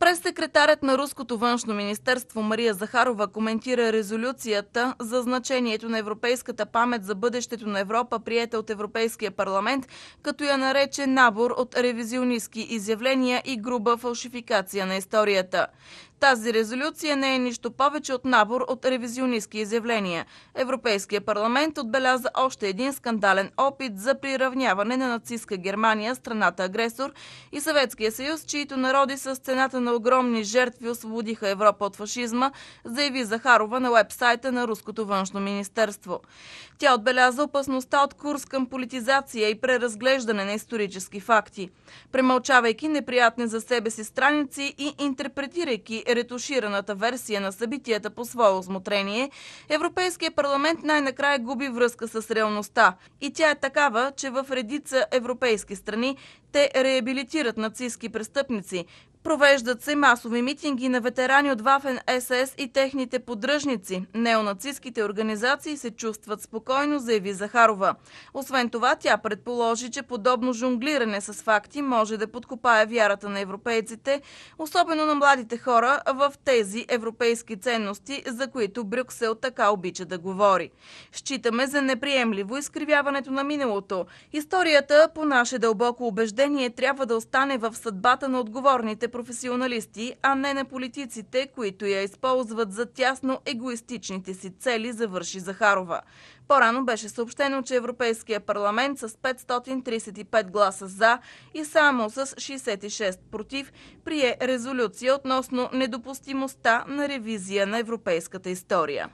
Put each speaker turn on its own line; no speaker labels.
Прес-секретарят на Руското външно министерство Мария Захарова коментира резолюцията за значението на европейската памет за бъдещето на Европа, приета от Европейския парламент, като я нарече набор от ревизионистки изявления и груба фалшификация на историята. Тази резолюция не е нищо повече от набор от ревизионистски изявления. Европейския парламент отбеляза още един скандален опит за приравняване на нацистска Германия, страната агресор, и Съветския съюз, чието народи с цената на огромни жертви освободиха Европа от фашизма, заяви Захарова на вебсайта на Руското външно министерство. Тя отбеляза опасността от курс към политизация и преразглеждане на исторически факти. Премълчавайки неприятни за себе си страници и интерпретирайки ретушираната версия на събитията по свое осмотрение, Европейския парламент най-накрая губи връзка с реалността. И тя е такава, че в редица европейски страни те реабилитират нацистски престъпници, Провеждат се масови митинги на ветерани от Вафен СС и техните поддръжници. Неонацистските организации се чувстват спокойно, заяви Захарова. Освен това, тя предположи, че подобно жонглиране с факти може да подкопае вярата на европейците, особено на младите хора в тези европейски ценности, за които Брюксел така обича да говори. Считаме за неприемливо изкривяването на миналото. Историята, по наше дълбоко убеждение, трябва да остане в съдбата на отговорните професионалисти, а не на политиците, които я използват за тясно егоистичните си цели, завърши Захарова. По-рано беше съобщено, че Европейския парламент с 535 гласа за и само с 66 против прие резолюция относно недопустимостта на ревизия на европейската история.